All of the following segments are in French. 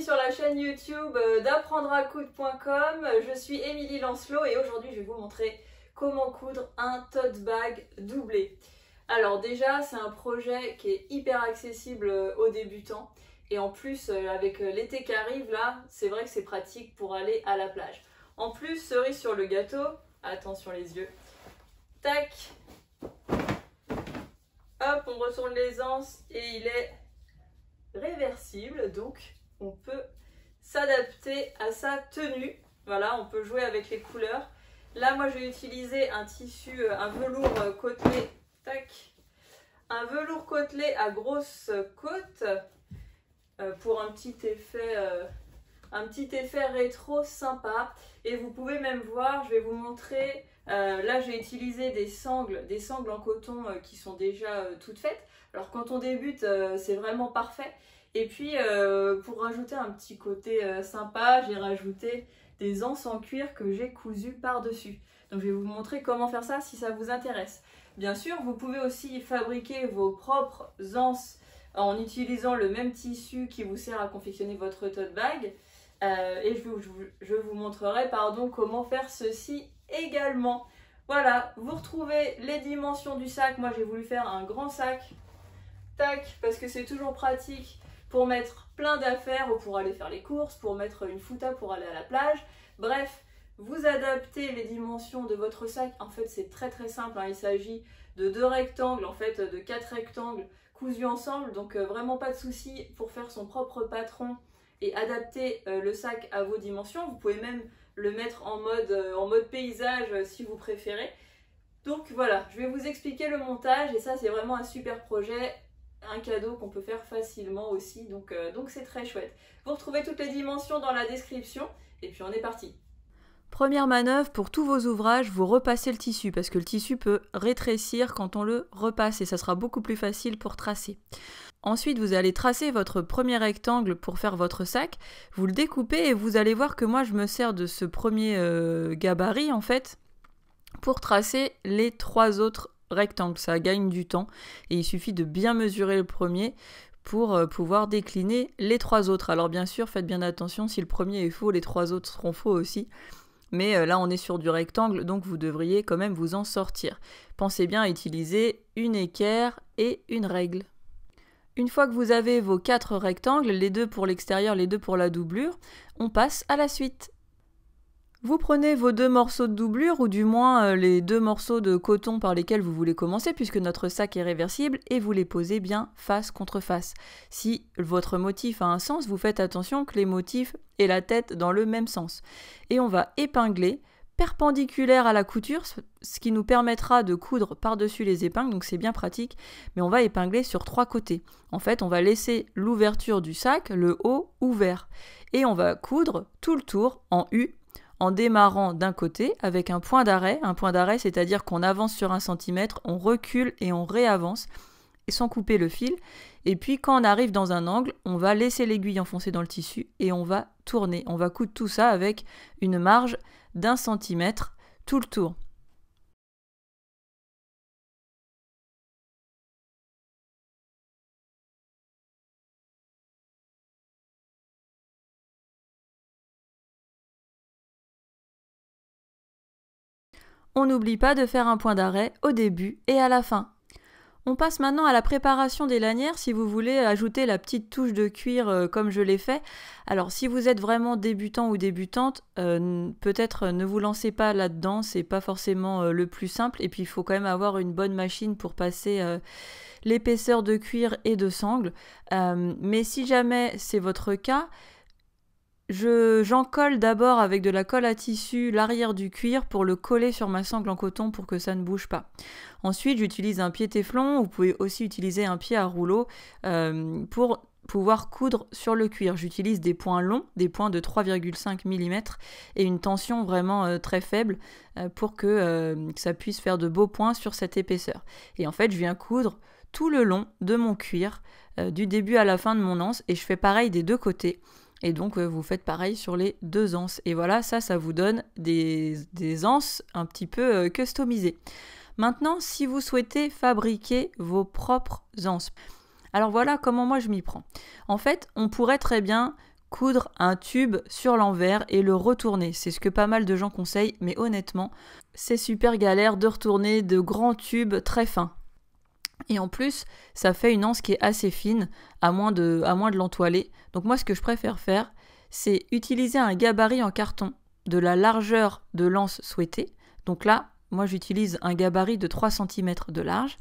sur la chaîne YouTube euh, d'apprendre à coudre.com. Je suis Émilie Lancelot et aujourd'hui je vais vous montrer comment coudre un tote bag doublé. Alors déjà c'est un projet qui est hyper accessible euh, aux débutants et en plus euh, avec l'été qui arrive là c'est vrai que c'est pratique pour aller à la plage. En plus cerise sur le gâteau, attention les yeux, tac, hop on retourne l'aisance et il est réversible donc on peut s'adapter à sa tenue. Voilà, on peut jouer avec les couleurs. Là, moi, j'ai utilisé un tissu, euh, un velours euh, côtelé, tac, un velours côtelé à grosse côte euh, pour un petit effet, un petit effet rétro sympa. Et vous pouvez même voir, je vais vous montrer. là, j'ai utilisé des sangles, des sangles en coton qui sont déjà toutes faites. Alors, quand on débute, c'est vraiment parfait. Et puis, euh, pour rajouter un petit côté euh, sympa, j'ai rajouté des anses en cuir que j'ai cousues par-dessus. Donc je vais vous montrer comment faire ça si ça vous intéresse. Bien sûr, vous pouvez aussi fabriquer vos propres anses en utilisant le même tissu qui vous sert à confectionner votre tote bag. Euh, et je vous, montrerai pardon, comment faire ceci également. Voilà, vous retrouvez les dimensions du sac. Moi, j'ai voulu faire un grand sac. Tac, parce que c'est toujours pratique pour mettre plein d'affaires ou pour aller faire les courses, pour mettre une fouta pour aller à la plage. Bref, vous adaptez les dimensions de votre sac. En fait, c'est très très simple. Hein. Il s'agit de deux rectangles, en fait, de quatre rectangles cousus ensemble. Donc euh, vraiment pas de souci pour faire son propre patron et adapter euh, le sac à vos dimensions. Vous pouvez même le mettre en mode, euh, en mode paysage si vous préférez. Donc voilà, je vais vous expliquer le montage et ça c'est vraiment un super projet un cadeau qu'on peut faire facilement aussi, donc euh, donc c'est très chouette. Vous retrouvez toutes les dimensions dans la description, et puis on est parti. Première manœuvre, pour tous vos ouvrages, vous repassez le tissu, parce que le tissu peut rétrécir quand on le repasse, et ça sera beaucoup plus facile pour tracer. Ensuite, vous allez tracer votre premier rectangle pour faire votre sac, vous le découpez, et vous allez voir que moi je me sers de ce premier euh, gabarit, en fait, pour tracer les trois autres rectangle, ça gagne du temps et il suffit de bien mesurer le premier pour euh, pouvoir décliner les trois autres. Alors bien sûr, faites bien attention, si le premier est faux, les trois autres seront faux aussi. Mais euh, là, on est sur du rectangle, donc vous devriez quand même vous en sortir. Pensez bien à utiliser une équerre et une règle. Une fois que vous avez vos quatre rectangles, les deux pour l'extérieur, les deux pour la doublure, on passe à la suite. Vous prenez vos deux morceaux de doublure, ou du moins euh, les deux morceaux de coton par lesquels vous voulez commencer, puisque notre sac est réversible, et vous les posez bien face contre face. Si votre motif a un sens, vous faites attention que les motifs aient la tête dans le même sens. Et on va épingler perpendiculaire à la couture, ce qui nous permettra de coudre par-dessus les épingles, donc c'est bien pratique, mais on va épingler sur trois côtés. En fait, on va laisser l'ouverture du sac, le haut, ouvert, et on va coudre tout le tour en U en démarrant d'un côté avec un point d'arrêt. Un point d'arrêt, c'est-à-dire qu'on avance sur un centimètre, on recule et on réavance sans couper le fil. Et puis quand on arrive dans un angle, on va laisser l'aiguille enfoncer dans le tissu et on va tourner. On va coudre tout ça avec une marge d'un centimètre tout le tour. On n'oublie pas de faire un point d'arrêt au début et à la fin. On passe maintenant à la préparation des lanières si vous voulez ajouter la petite touche de cuir euh, comme je l'ai fait. Alors si vous êtes vraiment débutant ou débutante, euh, peut-être euh, ne vous lancez pas là-dedans, c'est pas forcément le plus simple et puis il faut quand même avoir une bonne machine pour passer l'épaisseur de cuir et de sangle. mais si jamais c'est votre cas, j'en colle d'abord avec de la colle à tissu l'arrière du cuir pour le coller sur ma sangle en coton pour que ça ne bouge pas. Ensuite, j'utilise un pied téflon, vous pouvez aussi utiliser un pied à rouleau euh, pour pouvoir coudre sur le cuir. J'utilise des points longs, des points de 3,5 mm et une tension vraiment euh, très faible euh, pour que ça puisse faire de beaux points sur cette épaisseur. Et en fait, je viens coudre tout le long de mon cuir, du début à la fin de mon anse, et je fais pareil des deux côtés. Et donc, euh, vous faites pareil sur les deux anses. Et voilà, ça, ça vous donne des, anses un petit peu euh, customisées. Maintenant, si vous souhaitez fabriquer vos propres anses, alors voilà comment moi je m'y prends. En fait, on pourrait très bien coudre un tube sur l'envers et le retourner. C'est ce que pas mal de gens conseillent, mais honnêtement, c'est super galère de retourner de grands tubes très fins. Et en plus, ça fait une anse qui est assez fine, à moins de, à moins de l'entoiler. Donc moi, ce que je préfère faire, c'est utiliser un gabarit en carton de la largeur de l'anse souhaitée. Donc là, moi, j'utilise un gabarit de 3 cm de large.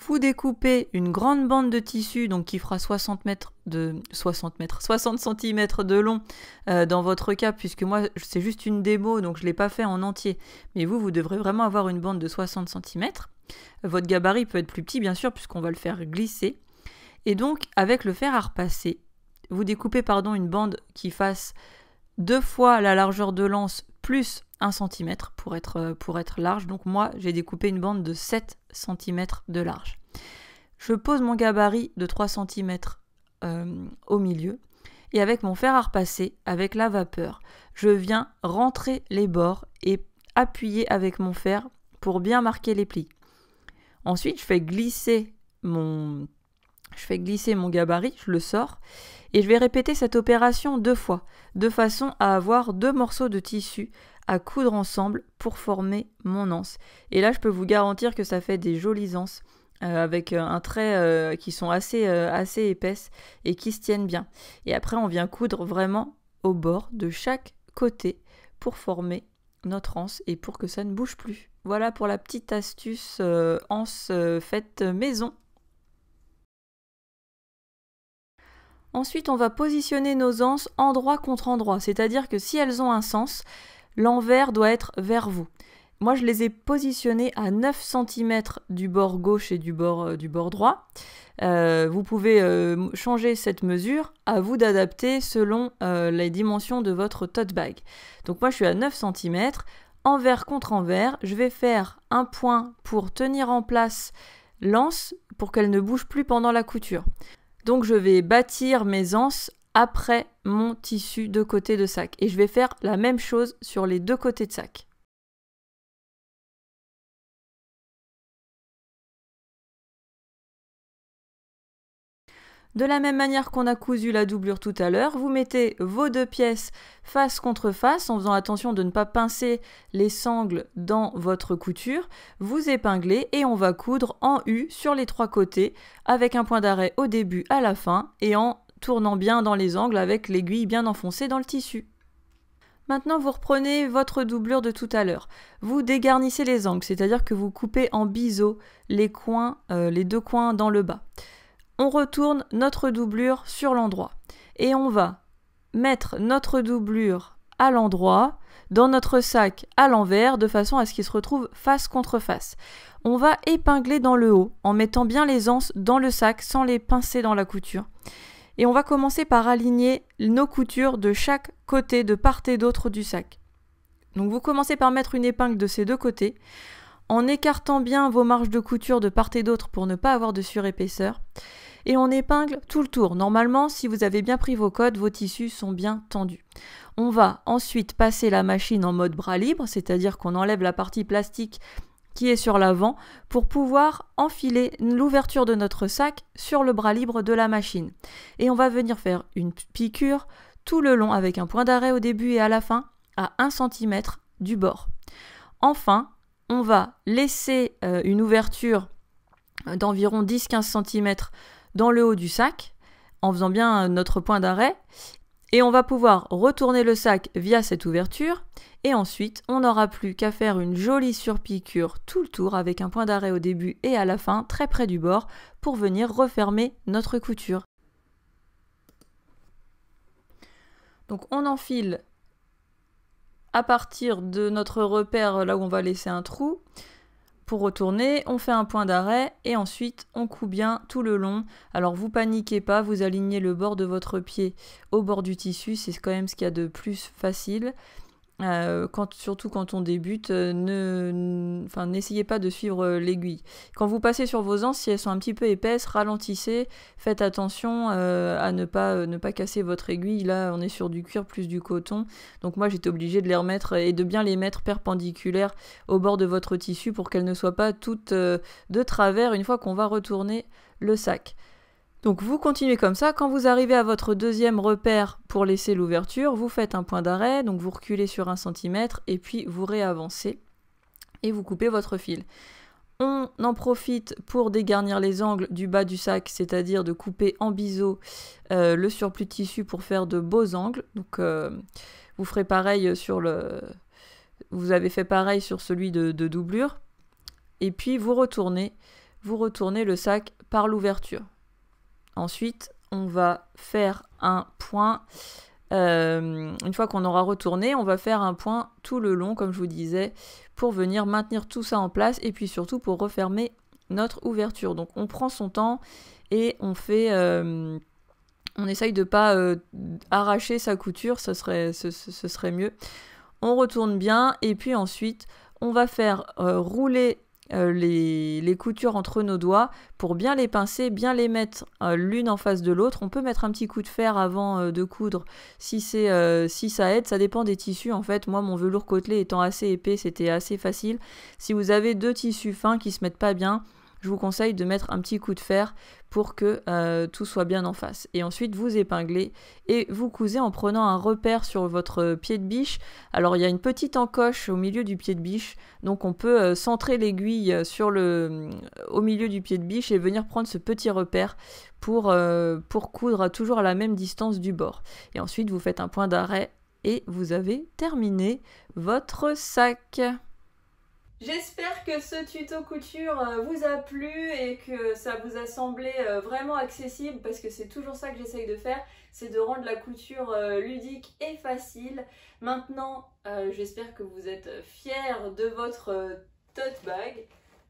Vous découpez une grande bande de tissu, donc qui fera 60 mètres de 60 mètres, 60 cm de long euh, dans votre cas, puisque moi c'est juste une démo, donc je ne l'ai pas fait en entier. Mais vous, vous devrez vraiment avoir une bande de 60 cm. Votre gabarit peut être plus petit, bien sûr, puisqu'on va le faire glisser. Et donc, avec le fer à repasser, vous découpez pardon, une bande qui fasse deux fois la largeur de lance plus 1 cm pour être, euh, pour être large. Donc moi, j'ai découpé une bande de 7 cm de large. Je pose mon gabarit de 3 cm euh, au milieu. Et avec mon fer à repasser, avec la vapeur, je viens rentrer les bords et appuyer avec mon fer pour bien marquer les plis. Ensuite, je fais glisser mon, je fais glisser mon gabarit, je le sors, et je vais répéter cette opération deux fois, de façon à avoir deux morceaux de tissu à coudre ensemble pour former mon anse. Et là, je peux vous garantir que ça fait des jolies anses euh, avec euh, un trait euh, qui sont assez, assez épaisses et qui se tiennent bien. Et après, on vient coudre vraiment au bord de chaque côté pour former notre anse et pour que ça ne bouge plus. Voilà pour la petite astuce euh, anse euh, faite maison. Ensuite, on va positionner nos anses endroit contre endroit, c'est-à-dire que si elles ont un sens, l'envers doit être vers vous. Moi, je les ai positionnés à 9 cm du bord gauche et du bord, euh, du bord droit. Euh, vous pouvez euh, changer cette mesure, à vous d'adapter selon les dimensions de votre tote bag. Donc moi, je suis à 9 cm. Envers contre envers, je vais faire un point pour tenir en place l'anse pour qu'elle ne bouge plus pendant la couture. Donc je vais bâtir mes anses après mon tissu de côté de sac. Et je vais faire la même chose sur les deux côtés de sac. De la même manière qu'on a cousu la doublure tout à l'heure, vous mettez vos deux pièces face contre face en faisant attention de ne pas pincer les sangles dans votre couture. Vous épinglez et on va coudre en U sur les trois côtés avec un point d'arrêt au début à la fin et en tournant bien dans les angles avec l'aiguille bien enfoncée dans le tissu. Maintenant, vous reprenez votre doublure de tout à l'heure. Vous dégarnissez les angles, c'est-à-dire que vous coupez en biseau les coins, euh, les deux coins dans le bas on retourne notre doublure sur l'endroit. Et on va mettre notre doublure à l'endroit, dans notre sac à l'envers, de façon à ce qu'il se retrouve face contre face. On va épingler dans le haut, en mettant bien les anses dans le sac, sans les pincer dans la couture. Et on va commencer par aligner nos coutures de chaque côté, de part et d'autre du sac. Donc vous commencez par mettre une épingle de ces deux côtés, en écartant bien vos marges de couture de part et d'autre pour ne pas avoir de surépaisseur et on épingle tout le tour. Normalement, si vous avez bien pris vos codes, vos tissus sont bien tendus. On va ensuite passer la machine en mode bras libre, c'est-à-dire qu'on enlève la partie plastique qui est sur l'avant pour pouvoir enfiler l'ouverture de notre sac sur le bras libre de la machine. Et on va venir faire une piqûre tout le long avec un point d'arrêt au début et à la fin à 1 cm du bord. Enfin, on va laisser euh, une ouverture d'environ 10-15 cm dans le haut du sac en faisant bien euh, notre point d'arrêt et on va pouvoir retourner le sac via cette ouverture et ensuite on n'aura plus qu'à faire une jolie surpiqûre tout le tour avec un point d'arrêt au début et à la fin très près du bord pour venir refermer notre couture. Donc on enfile à partir de notre repère là où on va laisser un trou pour retourner, on fait un point d'arrêt et ensuite on coupe bien tout le long. Alors vous paniquez pas, vous alignez le bord de votre pied au bord du tissu, c'est quand même ce qu'il y a de plus facile. Euh, surtout quand on débute, euh, n'essayez pas de suivre euh, l'aiguille. Quand vous passez sur vos anses, si elles sont un petit peu épaisses, ralentissez, faites attention à ne pas, ne pas casser votre aiguille. Là, on est sur du cuir plus du coton. Donc moi, j'étais obligée de les remettre et de bien les mettre perpendiculaires au bord de votre tissu pour qu'elles ne soient pas toutes de travers une fois qu'on va retourner le sac. Donc vous continuez comme ça, quand vous arrivez à votre deuxième repère pour laisser l'ouverture, vous faites un point d'arrêt, donc vous reculez sur un centimètre et puis vous réavancez et vous coupez votre fil. On en profite pour dégarnir les angles du bas du sac, c'est-à-dire de couper en biseau euh, le surplus de tissu pour faire de beaux angles. Donc euh, vous ferez pareil sur le... Vous avez fait pareil sur celui de, de doublure. Et puis vous retournez, vous retournez le sac par l'ouverture. Ensuite, on va faire un point. Euh, une fois qu'on aura retourné, on va faire un point tout le long, comme je vous disais, pour venir maintenir tout ça en place et puis surtout pour refermer notre ouverture. Donc on prend son temps et on fait. Euh, on essaye de pas euh, arracher sa couture, serait, ce serait mieux. On retourne bien et puis ensuite on va faire rouler euh, les, coutures entre nos doigts pour bien les pincer, bien les mettre euh, l'une en face de l'autre. On peut mettre un petit coup de fer avant euh, de coudre si, c'est si ça aide. Ça dépend des tissus en fait. Moi, mon velours côtelé étant assez épais, c'était assez facile. Si vous avez deux tissus fins qui se mettent pas bien, je vous conseille de mettre un petit coup de fer pour que euh, tout soit bien en face. Et ensuite, vous épinglez et vous cousez en prenant un repère sur votre euh, pied de biche. Alors, il y a une petite encoche au milieu du pied de biche, donc on peut euh, centrer l'aiguille sur le, au milieu du pied de biche et venir prendre ce petit repère pour, pour coudre toujours à la même distance du bord. Et ensuite, vous faites un point d'arrêt et vous avez terminé votre sac. J'espère que ce tuto couture euh, vous a plu et que ça vous a semblé euh, vraiment accessible parce que c'est toujours ça que j'essaye de faire, c'est de rendre la couture euh, ludique et facile. Maintenant, j'espère que vous êtes fiers de votre tote bag.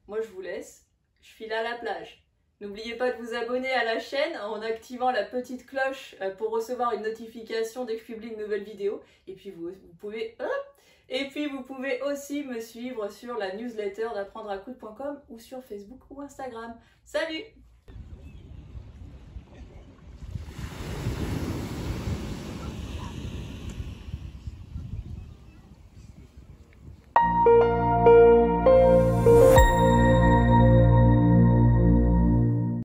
Moi, je vous laisse. Je file à la plage. N'oubliez pas de vous abonner à la chaîne hein, en activant la petite cloche pour recevoir une notification dès que je publie une nouvelle vidéo. Et puis, vous, vous pouvez... Hop et puis vous pouvez aussi me suivre sur la newsletter d'apprendre à ou sur Facebook ou Instagram. Salut